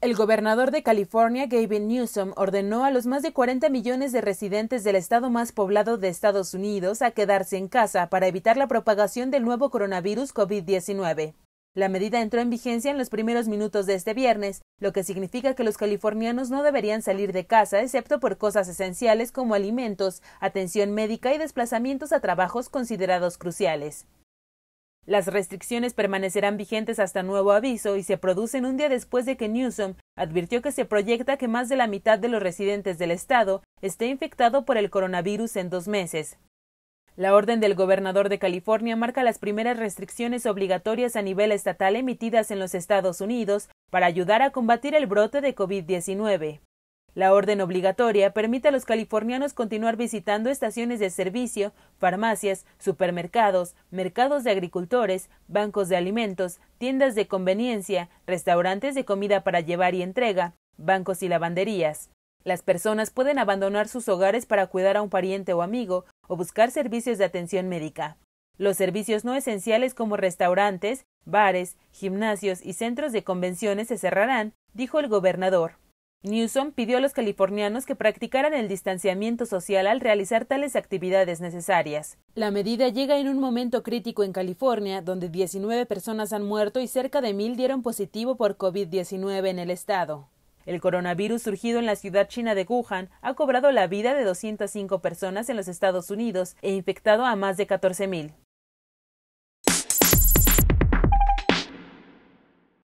El gobernador de California, Gavin Newsom, ordenó a los más de 40 millones de residentes del estado más poblado de Estados Unidos a quedarse en casa para evitar la propagación del nuevo coronavirus COVID-19. La medida entró en vigencia en los primeros minutos de este viernes, lo que significa que los californianos no deberían salir de casa excepto por cosas esenciales como alimentos, atención médica y desplazamientos a trabajos considerados cruciales. Las restricciones permanecerán vigentes hasta nuevo aviso y se producen un día después de que Newsom advirtió que se proyecta que más de la mitad de los residentes del estado esté infectado por el coronavirus en dos meses. La orden del gobernador de California marca las primeras restricciones obligatorias a nivel estatal emitidas en los Estados Unidos para ayudar a combatir el brote de COVID-19. La orden obligatoria permite a los californianos continuar visitando estaciones de servicio, farmacias, supermercados, mercados de agricultores, bancos de alimentos, tiendas de conveniencia, restaurantes de comida para llevar y entrega, bancos y lavanderías. Las personas pueden abandonar sus hogares para cuidar a un pariente o amigo o buscar servicios de atención médica. Los servicios no esenciales como restaurantes, bares, gimnasios y centros de convenciones se cerrarán, dijo el gobernador. Newsom pidió a los californianos que practicaran el distanciamiento social al realizar tales actividades necesarias. La medida llega en un momento crítico en California, donde 19 personas han muerto y cerca de mil dieron positivo por COVID-19 en el estado. El coronavirus surgido en la ciudad china de Wuhan ha cobrado la vida de 205 personas en los Estados Unidos e infectado a más de mil.